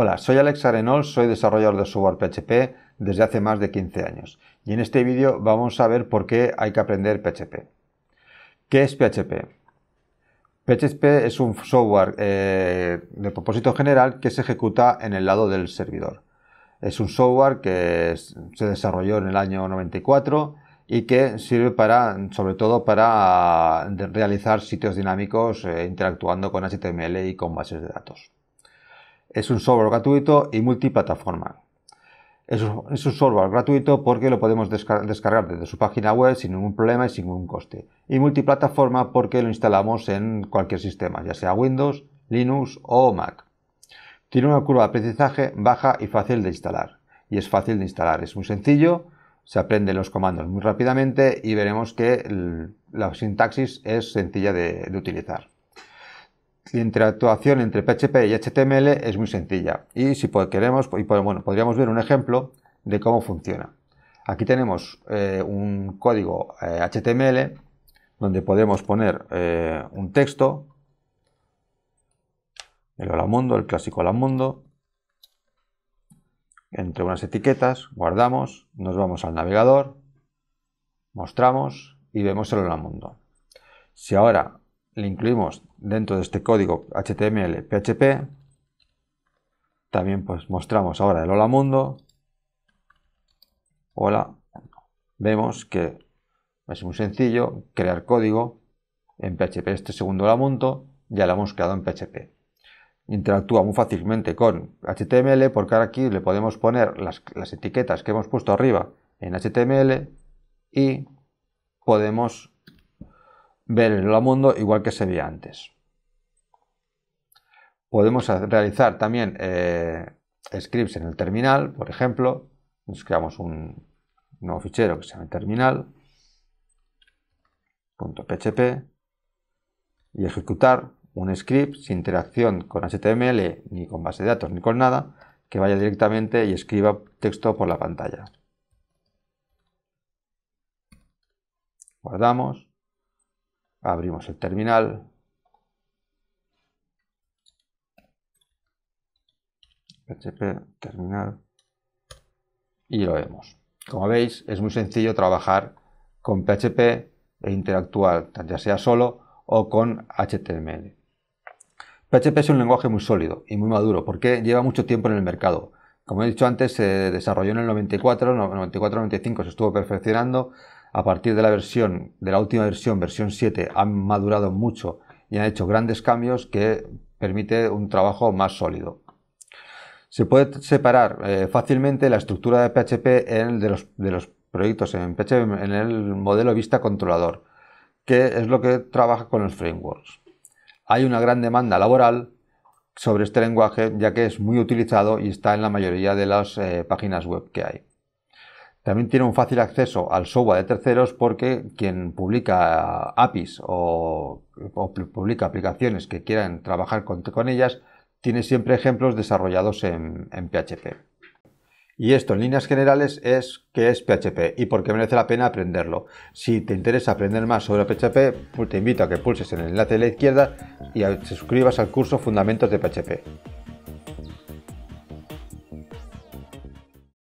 Hola, soy Alex Arenol, soy desarrollador de software PHP desde hace más de 15 años y en este vídeo vamos a ver por qué hay que aprender PHP. ¿Qué es PHP? PHP es un software eh, de propósito general que se ejecuta en el lado del servidor. Es un software que se desarrolló en el año 94 y que sirve para, sobre todo para realizar sitios dinámicos eh, interactuando con HTML y con bases de datos. Es un software gratuito y multiplataforma. Es un, software gratuito porque lo podemos descargar desde su página web sin ningún problema y sin ningún coste. Y multiplataforma porque lo instalamos en cualquier sistema, ya sea Windows, Linux o Mac. Tiene una curva de aprendizaje baja y fácil de instalar. Y es fácil de instalar, es muy sencillo, se aprenden los comandos muy rápidamente y veremos que la sintaxis es sencilla de utilizar la interactuación entre PHP y HTML es muy sencilla. Y si queremos, y bueno, podríamos ver un ejemplo de cómo funciona. Aquí tenemos eh, un código HTML eh, donde podemos poner eh, un texto, el hola mundo, el clásico hola mundo, entre unas etiquetas, guardamos, nos vamos al navegador, mostramos y vemos el hola mundo. Si ahora le incluimos dentro de este código HTML, PHP. También pues mostramos ahora el hola mundo. Hola. Vemos que es muy sencillo crear código en PHP. Este segundo hola mundo ya lo hemos creado en PHP. Interactúa muy fácilmente con HTML porque ahora aquí le podemos poner las, las etiquetas que hemos puesto arriba en HTML y podemos ver el mundo igual que se veía antes. Podemos realizar también eh, scripts en el terminal, por ejemplo. Nos creamos un nuevo fichero que se llama terminal.php y ejecutar un script sin interacción con HTML ni con base de datos ni con nada que vaya directamente y escriba texto por la pantalla. Guardamos. Abrimos el terminal. PHP terminal. Y lo vemos. Como veis, es muy sencillo trabajar con PHP e interactuar, ya sea solo o con HTML. PHP es un lenguaje muy sólido y muy maduro porque lleva mucho tiempo en el mercado. Como he dicho antes, se desarrolló en el 94, 94-95, se estuvo perfeccionando a partir de la versión, de la última versión, versión 7, han madurado mucho y han hecho grandes cambios que permite un trabajo más sólido. Se puede separar eh, fácilmente la estructura de PHP en el de, los, proyectos en PHP en el modelo vista controlador, que es lo que trabaja con los frameworks. Hay una gran demanda laboral sobre este lenguaje ya que es muy utilizado y está en la mayoría de las eh, páginas web que hay. También tiene un fácil acceso al software de terceros porque quien publica APIs o, publica aplicaciones que quieran trabajar con, ellas tiene siempre ejemplos desarrollados en, PHP. Y esto en líneas generales es qué es PHP y por qué merece la pena aprenderlo. Si te interesa aprender más sobre PHP, pues te invito a que pulses en el enlace de la izquierda y te suscribas al curso Fundamentos de PHP.